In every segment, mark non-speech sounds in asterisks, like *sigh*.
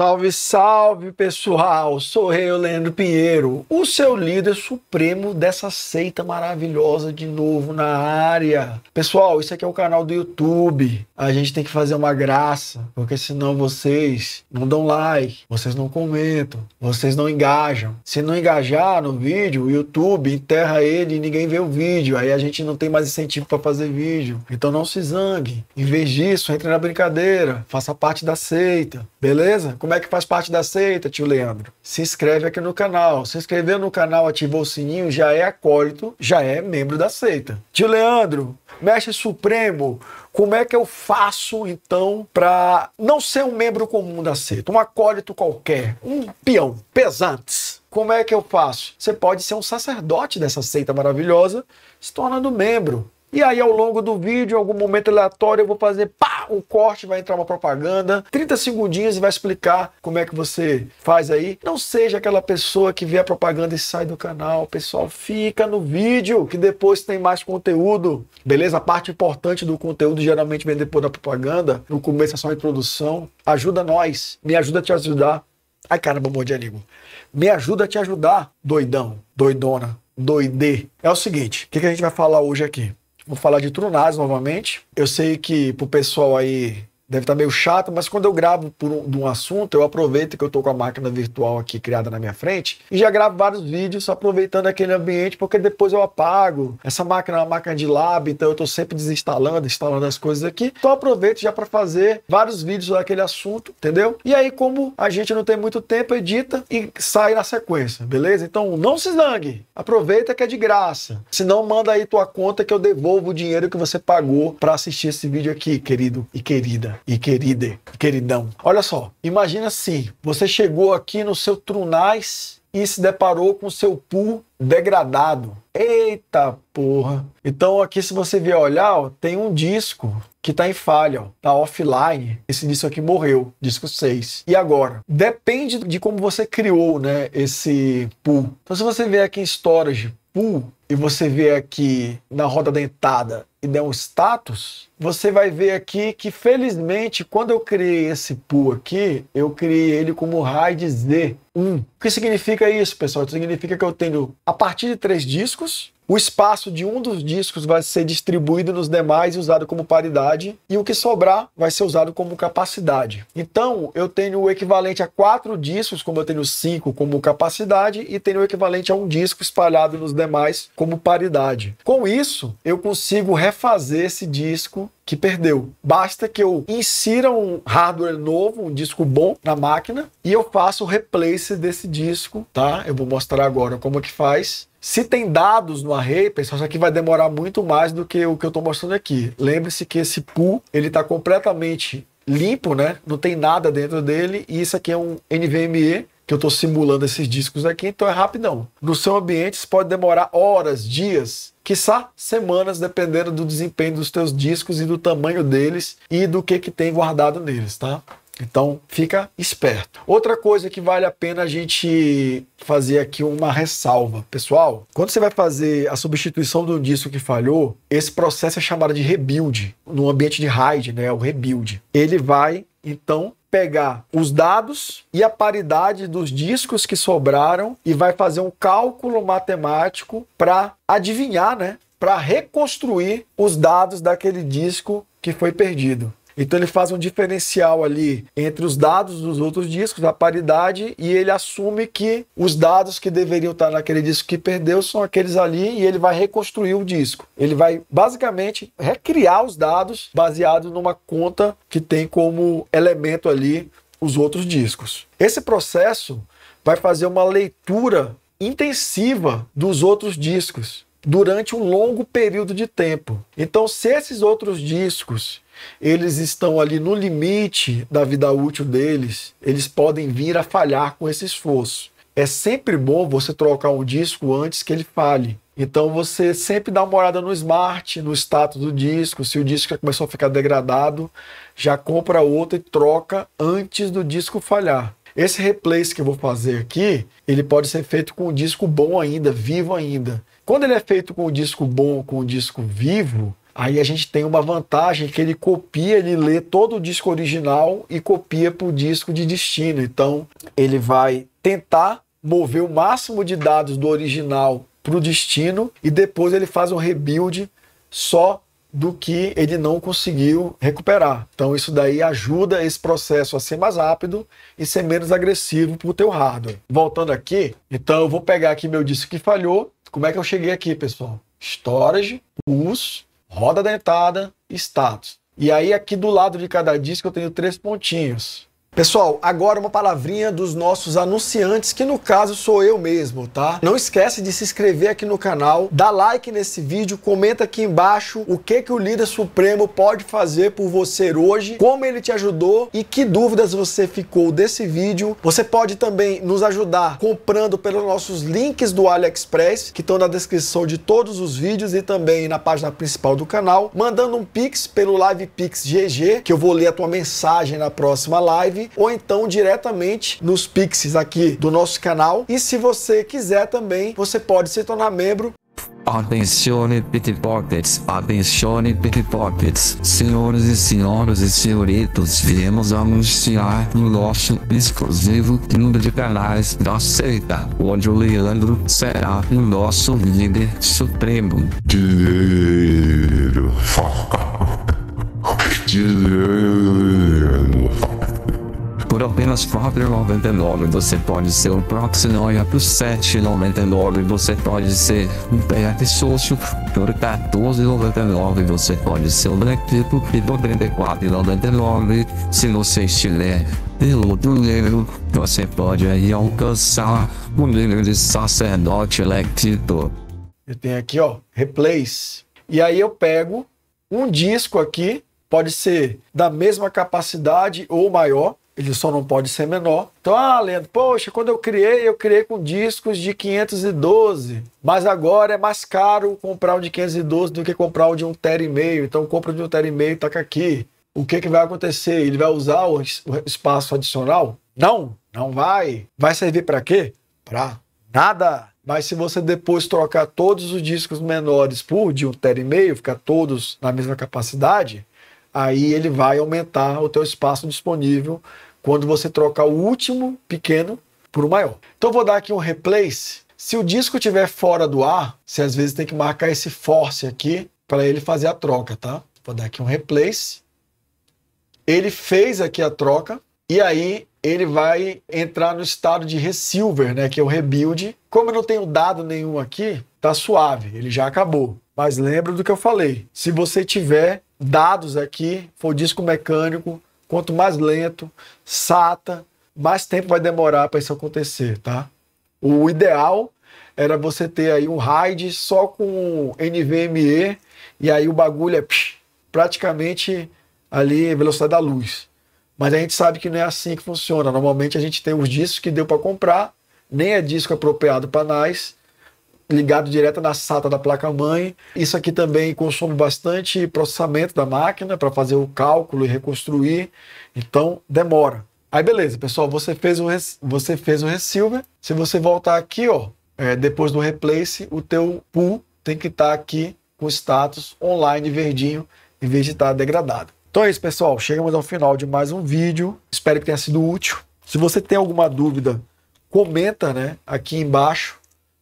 Salve, salve pessoal! Sou eu, Leandro Pinheiro, o seu líder supremo dessa seita maravilhosa de novo na área. Pessoal, isso aqui é o canal do YouTube. A gente tem que fazer uma graça, porque senão vocês não dão like, vocês não comentam, vocês não engajam. Se não engajar no vídeo, o YouTube enterra ele e ninguém vê o vídeo. Aí a gente não tem mais incentivo para fazer vídeo. Então não se zangue. Em vez disso, entre na brincadeira, faça parte da seita, beleza? Como como é que faz parte da seita, tio Leandro? Se inscreve aqui no canal. Se inscrever no canal, ativou o sininho, já é acólito, já é membro da seita. Tio Leandro, mestre supremo, como é que eu faço então para não ser um membro comum da seita, um acólito qualquer, um peão, pesantes? Como é que eu faço? Você pode ser um sacerdote dessa seita maravilhosa, se tornando membro e aí, ao longo do vídeo, em algum momento aleatório, eu vou fazer pá, um corte, vai entrar uma propaganda, 30 segundinhos e vai explicar como é que você faz aí. Não seja aquela pessoa que vê a propaganda e sai do canal. Pessoal, fica no vídeo, que depois tem mais conteúdo. Beleza? A parte importante do conteúdo geralmente vem depois da propaganda. No começo é só a introdução. Ajuda nós, me ajuda a te ajudar. Ai, caramba, amor de amigo. Me ajuda a te ajudar, doidão, doidona, doidê. É o seguinte, o que, que a gente vai falar hoje aqui? Vou falar de Trunaz novamente. Eu sei que pro pessoal aí deve estar tá meio chato, mas quando eu gravo por um, de um assunto, eu aproveito que eu estou com a máquina virtual aqui criada na minha frente e já gravo vários vídeos aproveitando aquele ambiente, porque depois eu apago. Essa máquina é uma máquina de lab, então eu estou sempre desinstalando, instalando as coisas aqui. Então aproveito já para fazer vários vídeos daquele assunto, entendeu? E aí, como a gente não tem muito tempo, edita e sai na sequência, beleza? Então não se zangue, aproveita que é de graça. Se não, manda aí tua conta que eu devolvo o dinheiro que você pagou para assistir esse vídeo aqui, querido e querida e querida, queridão. Olha só, imagina se assim, você chegou aqui no seu Trunais e se deparou com seu pool degradado. Eita porra! Então aqui se você vier olhar, ó, tem um disco que está em falha, ó, tá offline. Esse disco aqui morreu, disco 6. E agora? Depende de como você criou, né, esse pool. Então se você vier aqui em storage, pool, e você vê aqui na roda dentada e der um status, você vai ver aqui que felizmente quando eu criei esse pool aqui, eu criei ele como RAID Z1. O que significa isso, pessoal? significa que eu tenho a partir de três discos, o espaço de um dos discos vai ser distribuído nos demais e usado como paridade, e o que sobrar vai ser usado como capacidade. Então, eu tenho o equivalente a quatro discos, como eu tenho cinco como capacidade, e tenho o equivalente a um disco espalhado nos demais como paridade. Com isso, eu consigo refazer esse disco que perdeu. Basta que eu insira um hardware novo, um disco bom na máquina e eu faço o replace desse disco, tá? Eu vou mostrar agora como é que faz. Se tem dados no array, pessoal, isso aqui vai demorar muito mais do que o que eu estou mostrando aqui. Lembre-se que esse pool ele está completamente limpo, né? Não tem nada dentro dele e isso aqui é um NVMe que eu estou simulando esses discos aqui, então é rapidão. No seu ambiente, isso pode demorar horas, dias, quiçá semanas, dependendo do desempenho dos teus discos e do tamanho deles e do que, que tem guardado neles, tá? Então, fica esperto. Outra coisa que vale a pena a gente fazer aqui uma ressalva. Pessoal, quando você vai fazer a substituição do disco que falhou, esse processo é chamado de rebuild, no ambiente de RAID, né, o rebuild. Ele vai então pegar os dados e a paridade dos discos que sobraram e vai fazer um cálculo matemático para adivinhar, né? Para reconstruir os dados daquele disco que foi perdido. Então ele faz um diferencial ali entre os dados dos outros discos, a paridade, e ele assume que os dados que deveriam estar naquele disco que perdeu são aqueles ali e ele vai reconstruir o disco. Ele vai basicamente recriar os dados baseado numa conta que tem como elemento ali os outros discos. Esse processo vai fazer uma leitura intensiva dos outros discos durante um longo período de tempo. Então, se esses outros discos eles estão ali no limite da vida útil deles, eles podem vir a falhar com esse esforço. É sempre bom você trocar um disco antes que ele falhe. Então você sempre dá uma olhada no smart, no status do disco. Se o disco já começou a ficar degradado, já compra outro e troca antes do disco falhar. Esse replace que eu vou fazer aqui, ele pode ser feito com o disco bom ainda, vivo ainda. Quando ele é feito com o disco bom, com o disco vivo, aí a gente tem uma vantagem que ele copia, ele lê todo o disco original e copia para o disco de destino. Então, ele vai tentar mover o máximo de dados do original para o destino e depois ele faz um rebuild só do que ele não conseguiu recuperar. Então isso daí ajuda esse processo a ser mais rápido e ser menos agressivo para o teu hardware. Voltando aqui, então eu vou pegar aqui meu disco que falhou. Como é que eu cheguei aqui, pessoal? Storage, Us, roda dentada, status. E aí aqui do lado de cada disco eu tenho três pontinhos. Pessoal, agora uma palavrinha dos nossos anunciantes, que no caso sou eu mesmo, tá? Não esquece de se inscrever aqui no canal, dá like nesse vídeo, comenta aqui embaixo o que que o líder supremo pode fazer por você hoje, como ele te ajudou e que dúvidas você ficou desse vídeo. Você pode também nos ajudar comprando pelos nossos links do AliExpress, que estão na descrição de todos os vídeos e também na página principal do canal, mandando um pix pelo Live Pix GG, que eu vou ler a tua mensagem na próxima live live ou então diretamente nos pixels aqui do nosso canal. E se você quiser também, você pode se tornar membro Atencione pickpockets, atencione pickpockets, senhores e senhoras e senhoritos, viemos anunciar no nosso exclusivo clube de canais da seita, onde o Leandro será o nosso líder supremo. Dinheiro. *laughs* Dinheiro apenas 4,99 você pode ser um proxy noia por 7,99 você pode ser um PF sócio por 14,99 você pode ser um Blackpip por 94,99 se você estiver pelo dinheiro você pode aí alcançar o nível de sacerdote lectito. Eu tenho aqui ó, replays. E aí eu pego um disco aqui, pode ser da mesma capacidade ou maior, ele só não pode ser menor. Então, ah, Leandro, poxa, quando eu criei, eu criei com discos de 512. Mas agora é mais caro comprar um de 512 do que comprar um de 1,5 um e meio. Então, compra de 1,5 um e meio, taca aqui. O que, que vai acontecer? Ele vai usar o espaço adicional? Não, não vai. Vai servir para quê? Para nada. Mas se você depois trocar todos os discos menores por de 1,5 um e meio, ficar todos na mesma capacidade, aí ele vai aumentar o teu espaço disponível quando você troca o último pequeno por o maior. Então vou dar aqui um replace. Se o disco estiver fora do ar, você às vezes tem que marcar esse force aqui para ele fazer a troca, tá? Vou dar aqui um replace. Ele fez aqui a troca e aí ele vai entrar no estado de resilver, né, que é o rebuild. Como eu não tenho dado nenhum aqui, tá suave, ele já acabou. Mas lembra do que eu falei. Se você tiver dados aqui, for disco mecânico, Quanto mais lento, sata, mais tempo vai demorar para isso acontecer, tá? O ideal era você ter aí um RAID só com NVMe e aí o bagulho é psh, praticamente ali velocidade da luz. Mas a gente sabe que não é assim que funciona. Normalmente a gente tem os discos que deu para comprar, nem é disco apropriado para nós ligado direto na SATA da placa-mãe. Isso aqui também consome bastante processamento da máquina para fazer o cálculo e reconstruir, então demora. Aí beleza, pessoal, você fez um, você fez um receiver. Se você voltar aqui, ó, é, depois do replace, o teu pool tem que estar tá aqui com status online verdinho, em vez de estar tá degradado. Então é isso, pessoal. Chegamos ao final de mais um vídeo. Espero que tenha sido útil. Se você tem alguma dúvida, comenta né, aqui embaixo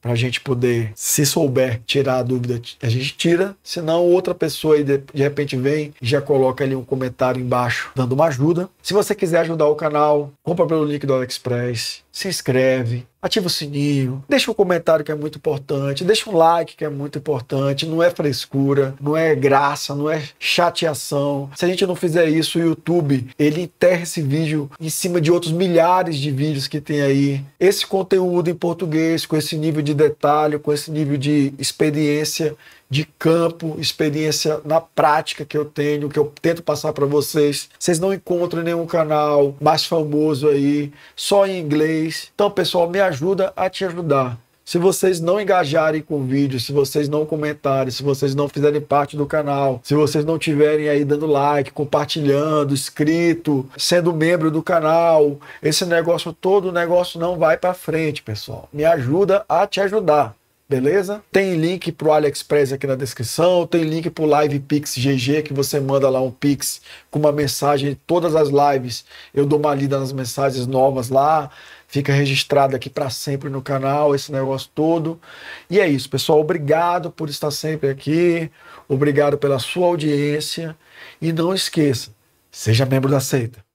para a gente poder, se souber tirar a dúvida, a gente tira, senão outra pessoa aí de, de repente vem e já coloca ali um comentário embaixo dando uma ajuda. Se você quiser ajudar o canal, compra pelo link do AliExpress, se inscreve, ativa o sininho, deixa um comentário que é muito importante, deixa um like que é muito importante. Não é frescura, não é graça, não é chateação. Se a gente não fizer isso, o YouTube ele enterra esse vídeo em cima de outros milhares de vídeos que tem aí. Esse conteúdo em português, com esse nível de detalhe, com esse nível de experiência, de campo, experiência na prática que eu tenho, que eu tento passar para vocês. Vocês não encontram nenhum canal mais famoso aí, só em inglês. Então, pessoal, me ajuda a te ajudar. Se vocês não engajarem com o vídeo, se vocês não comentarem, se vocês não fizerem parte do canal, se vocês não tiverem aí dando like, compartilhando, inscrito, sendo membro do canal, esse negócio todo, o negócio não vai para frente, pessoal. Me ajuda a te ajudar beleza? Tem link para o AliExpress aqui na descrição, tem link para o Live Pix GG, que você manda lá um Pix com uma mensagem, todas as lives eu dou uma lida nas mensagens novas lá, fica registrado aqui para sempre no canal, esse negócio todo. E é isso, pessoal, obrigado por estar sempre aqui, obrigado pela sua audiência e não esqueça, seja membro da seita.